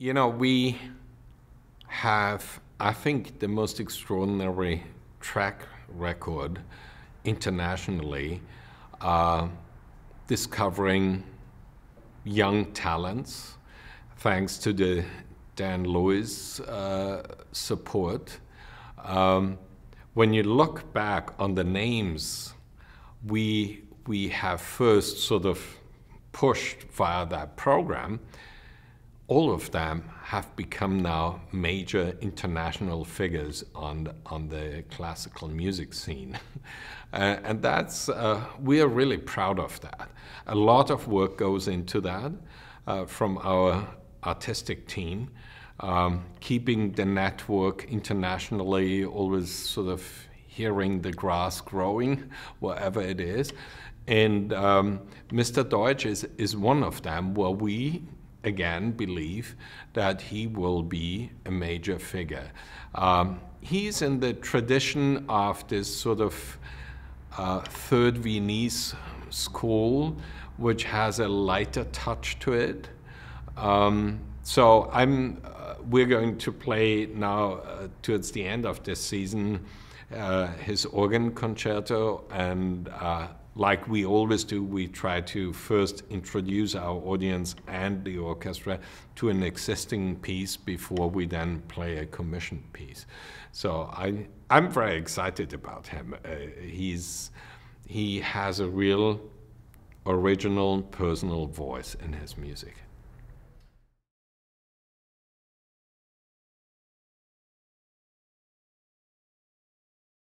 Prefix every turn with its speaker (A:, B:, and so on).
A: You know, we have, I think, the most extraordinary track record internationally uh, discovering young talents thanks to the Dan Lewis uh, support. Um, when you look back on the names we, we have first sort of pushed via that program, all of them have become now major international figures on the, on the classical music scene. uh, and that's, uh, we are really proud of that. A lot of work goes into that uh, from our artistic team, um, keeping the network internationally, always sort of hearing the grass growing, wherever it is. And um, Mr. Deutsch is, is one of them where we again believe that he will be a major figure. Um, he's in the tradition of this sort of uh, third Viennese school, which has a lighter touch to it. Um, so I'm, uh, we're going to play now uh, towards the end of this season uh, his organ concerto, and uh, like we always do, we try to first introduce our audience and the orchestra to an existing piece before we then play a commissioned piece. So I, I'm very excited about him. Uh, he's, he has a real original personal voice in his music.